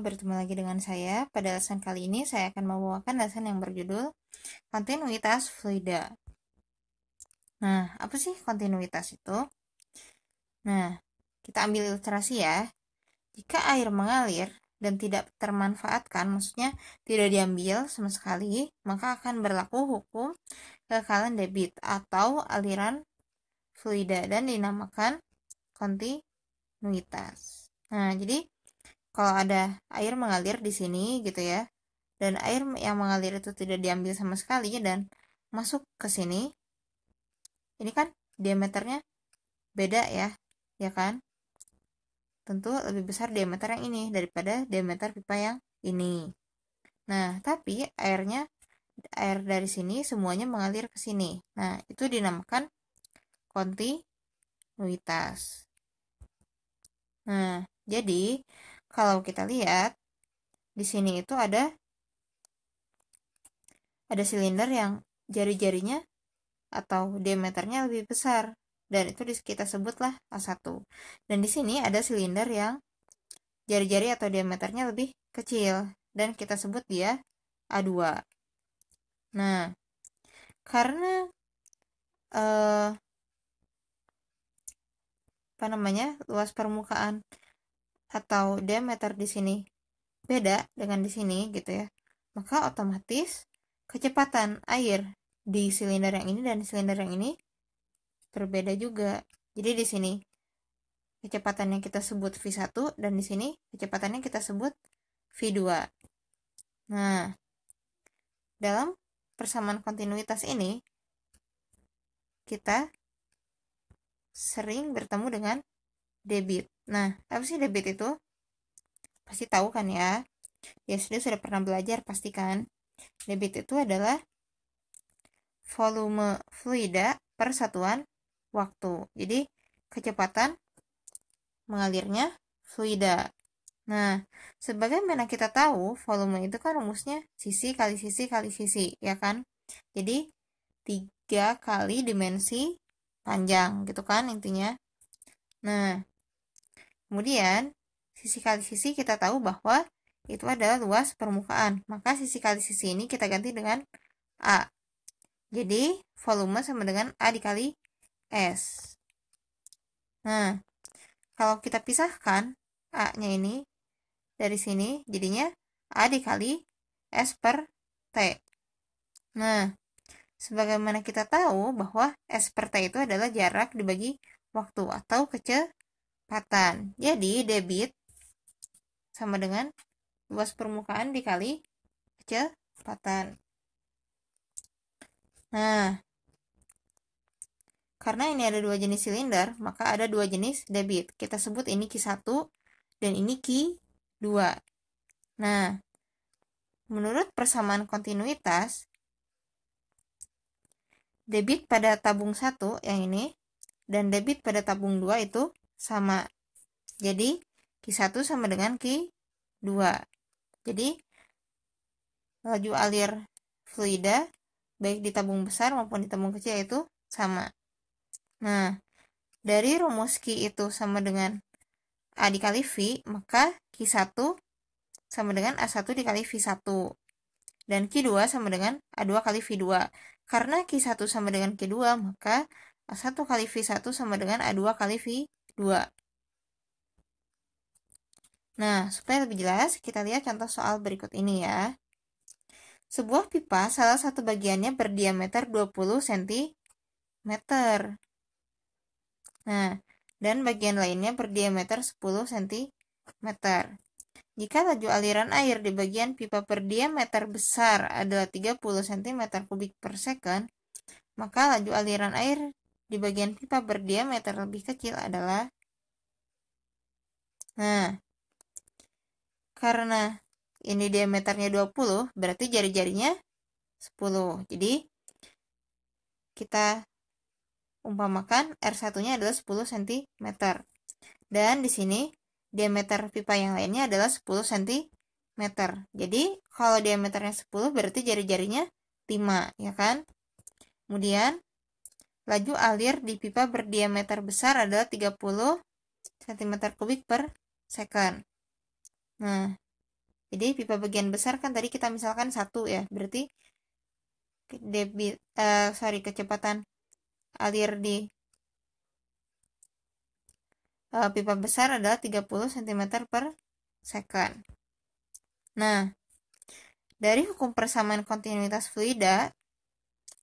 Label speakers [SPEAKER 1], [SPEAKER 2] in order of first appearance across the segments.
[SPEAKER 1] bertemu lagi dengan saya. Pada lesson kali ini saya akan membawakan lesson yang berjudul Kontinuitas Fluida. Nah, apa sih kontinuitas itu? Nah, kita ambil ilustrasi ya. Jika air mengalir dan tidak termanfaatkan, maksudnya tidak diambil sama sekali, maka akan berlaku hukum kekalan debit atau aliran fluida dan dinamakan kontinuitas. Nah, jadi kalau ada air mengalir di sini gitu ya dan air yang mengalir itu tidak diambil sama sekali dan masuk ke sini ini kan diameternya beda ya ya kan tentu lebih besar diameter yang ini daripada diameter pipa yang ini nah tapi airnya air dari sini semuanya mengalir ke sini nah itu dinamakan kontinuitas nah jadi kalau kita lihat di sini itu ada ada silinder yang jari-jarinya atau diameternya lebih besar dan itu kita sebutlah A1. Dan di sini ada silinder yang jari-jari atau diameternya lebih kecil dan kita sebut dia A2. Nah, karena eh, apa namanya? luas permukaan atau diameter di sini beda dengan di sini gitu ya maka otomatis kecepatan air di silinder yang ini dan silinder yang ini berbeda juga jadi di sini kecepatan yang kita sebut V1 dan di sini kecepatan yang kita sebut V2 nah dalam persamaan kontinuitas ini kita sering bertemu dengan debit Nah, apa sih debit itu? Pasti tahu kan ya? Ya sudah sudah pernah belajar pastikan. Debit itu adalah volume fluida per satuan waktu. Jadi kecepatan mengalirnya fluida. Nah, sebagaimana kita tahu, volume itu kan rumusnya sisi kali sisi kali sisi, ya kan? Jadi tiga kali dimensi panjang gitu kan intinya. Nah, Kemudian, sisi kali sisi kita tahu bahwa itu adalah luas permukaan. Maka sisi kali sisi ini kita ganti dengan A. Jadi, volume sama dengan A dikali S. Nah, kalau kita pisahkan A-nya ini dari sini, jadinya A dikali S per T. Nah, sebagaimana kita tahu bahwa S per T itu adalah jarak dibagi waktu atau kece perlipatan. Jadi debit sama dengan luas permukaan dikali kecepatan. Nah, karena ini ada dua jenis silinder, maka ada dua jenis debit. Kita sebut ini Q1 dan ini Q2. Nah, menurut persamaan kontinuitas, debit pada tabung 1 yang ini dan debit pada tabung 2 itu sama. Jadi Q1 sama dengan Q2. Jadi laju alir fluida baik di tabung besar maupun di tabung kecil itu sama. Nah, dari rumus Q itu sama dengan A dikali V, maka Q1 sama dengan A1 dikali V1. Dan Q2 sama dengan A2 kali V2. Karena Q1 sama dengan Q2, maka A1 kali V1 sama dengan A2 kali V2. 2. Nah, supaya lebih jelas, kita lihat contoh soal berikut ini ya. Sebuah pipa salah satu bagiannya berdiameter 20 cm. Nah, dan bagian lainnya berdiameter 10 cm. Jika laju aliran air di bagian pipa berdiameter besar adalah 30 cm kubik per second, maka laju aliran air di bagian pipa berdiameter lebih kecil adalah Nah, karena ini diameternya 20, berarti jari-jarinya 10. Jadi, kita umpamakan R1-nya adalah 10 cm. Dan di sini, diameter pipa yang lainnya adalah 10 cm. Jadi, kalau diameternya 10, berarti jari-jarinya 5, ya kan? Kemudian, laju alir di pipa berdiameter besar adalah 30 cm kubik per second. Nah, jadi pipa bagian besar kan tadi kita misalkan satu ya, berarti debit, uh, eh, sorry kecepatan alir di uh, pipa besar adalah 30 cm per second. Nah, dari hukum persamaan kontinuitas fluida,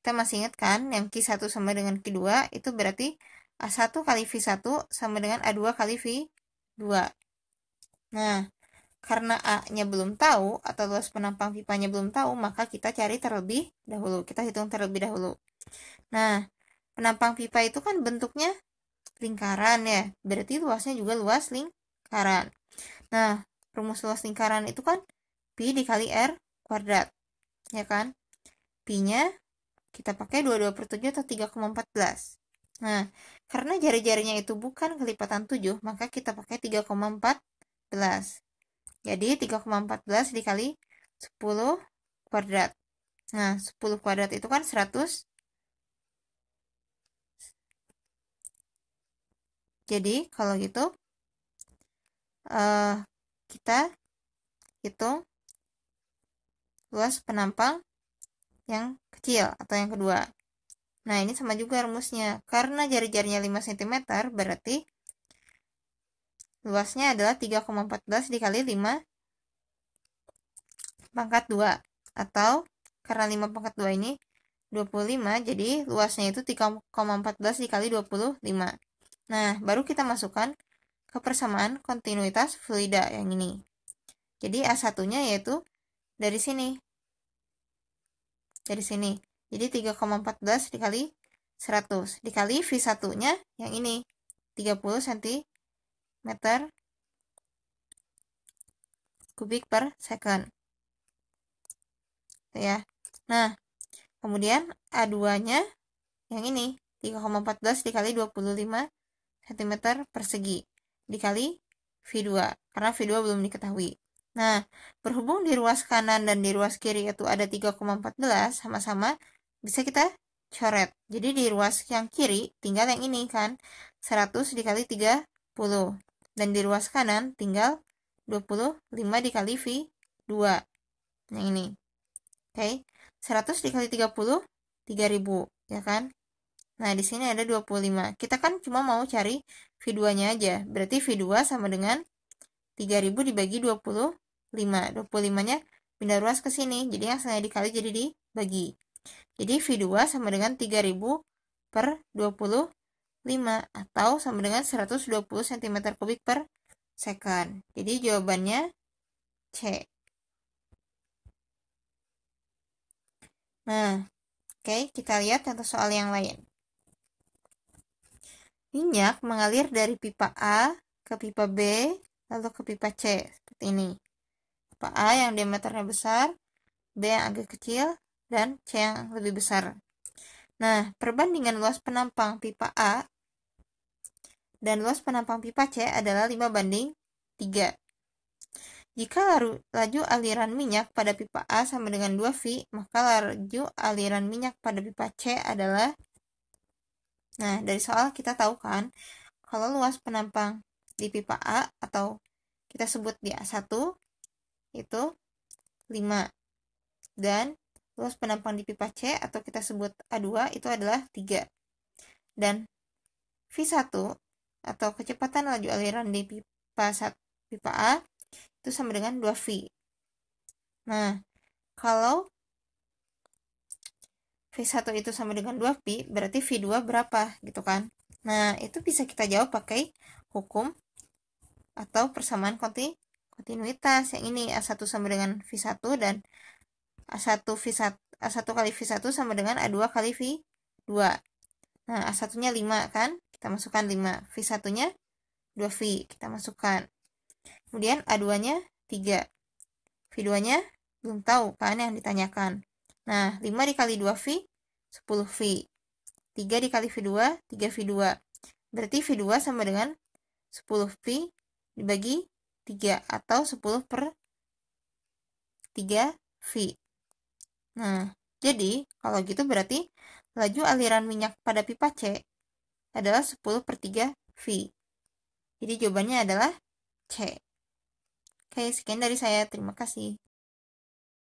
[SPEAKER 1] kita masih ingat kan yang Q1 sama dengan Q2 itu berarti A1 kali V1 sama dengan A2 kali V2. Nah, karena A-nya belum tahu atau luas penampang pipanya belum tahu, maka kita cari terlebih dahulu. Kita hitung terlebih dahulu. Nah, penampang pipa itu kan bentuknya lingkaran ya. Berarti luasnya juga luas lingkaran. Nah, rumus luas lingkaran itu kan pi dikali r kuadrat. Ya kan? Pi-nya kita pakai 22 per 7 atau 3,14. Nah, karena jari-jarinya itu bukan kelipatan 7, maka kita pakai 3,14. 14, Jadi 3,14 dikali 10 kuadrat. Nah, 10 kuadrat itu kan 100. Jadi, kalau gitu, uh, kita hitung luas penampang yang kecil atau yang kedua. Nah, ini sama juga rumusnya. Karena jari-jarinya 5 cm, berarti Luasnya adalah 3,14 dikali 5 pangkat 2. Atau karena 5 pangkat 2 ini 25, jadi luasnya itu 3,14 dikali 25. Nah, baru kita masukkan ke persamaan kontinuitas fluida yang ini. Jadi A1-nya yaitu dari sini. Dari sini. Jadi 3,14 dikali 100 dikali V1-nya yang ini 30 cm meter kubik per second Tuh ya nah kemudian A2 nya yang ini 3,14 dikali 25 cm persegi dikali V2 karena V2 belum diketahui nah berhubung di ruas kanan dan di ruas kiri itu ada 3,14 sama-sama bisa kita coret. Jadi di ruas yang kiri tinggal yang ini kan 100 dikali 30. Dan di ruas kanan tinggal 25 dikali V2. Yang ini. Oke. Okay. 100 dikali 30, 3000. Ya kan? Nah, di sini ada 25. Kita kan cuma mau cari V2-nya aja. Berarti V2 sama dengan 3000 dibagi 25. 25-nya pindah ruas ke sini. Jadi yang sengaja dikali jadi dibagi. Jadi V2 sama dengan 3000 per 25. 5 atau sama dengan 120 cm kubik per second. Jadi jawabannya C. Nah, oke, okay, kita lihat contoh soal yang lain. Minyak mengalir dari pipa A ke pipa B, lalu ke pipa C, seperti ini. Pipa A yang diameternya besar, B yang agak kecil, dan C yang lebih besar. Nah, perbandingan luas penampang pipa A dan luas penampang pipa C adalah 5 banding 3. Jika laju aliran minyak pada pipa A sama dengan 2V, maka laju aliran minyak pada pipa C adalah Nah, dari soal kita tahu kan kalau luas penampang di pipa A atau kita sebut di A1 itu 5 dan luas penampang di pipa C atau kita sebut A2 itu adalah 3. Dan V1 atau kecepatan laju aliran di pipa pipa A itu sama dengan 2V. Nah, kalau V1 itu sama dengan 2V, berarti V2 berapa gitu kan? Nah, itu bisa kita jawab pakai hukum atau persamaan konti kontinuitas yang ini A1 sama dengan V1 dan A1 V1 A1 kali V1 sama dengan A2 kali V2. Nah, A1-nya 5 kan? Kita masukkan 5. V1-nya 2V. Kita masukkan. Kemudian A2-nya 3. V2-nya belum tahu kan yang ditanyakan. Nah, 5 dikali 2V, 10V. 3 dikali V2, 3V2. Berarti V2 sama dengan 10V dibagi 3 atau 10 per 3V. Nah, jadi kalau gitu berarti laju aliran minyak pada pipa C adalah 10 per 3 V. Jadi jawabannya adalah C. Oke, sekian dari saya. Terima kasih.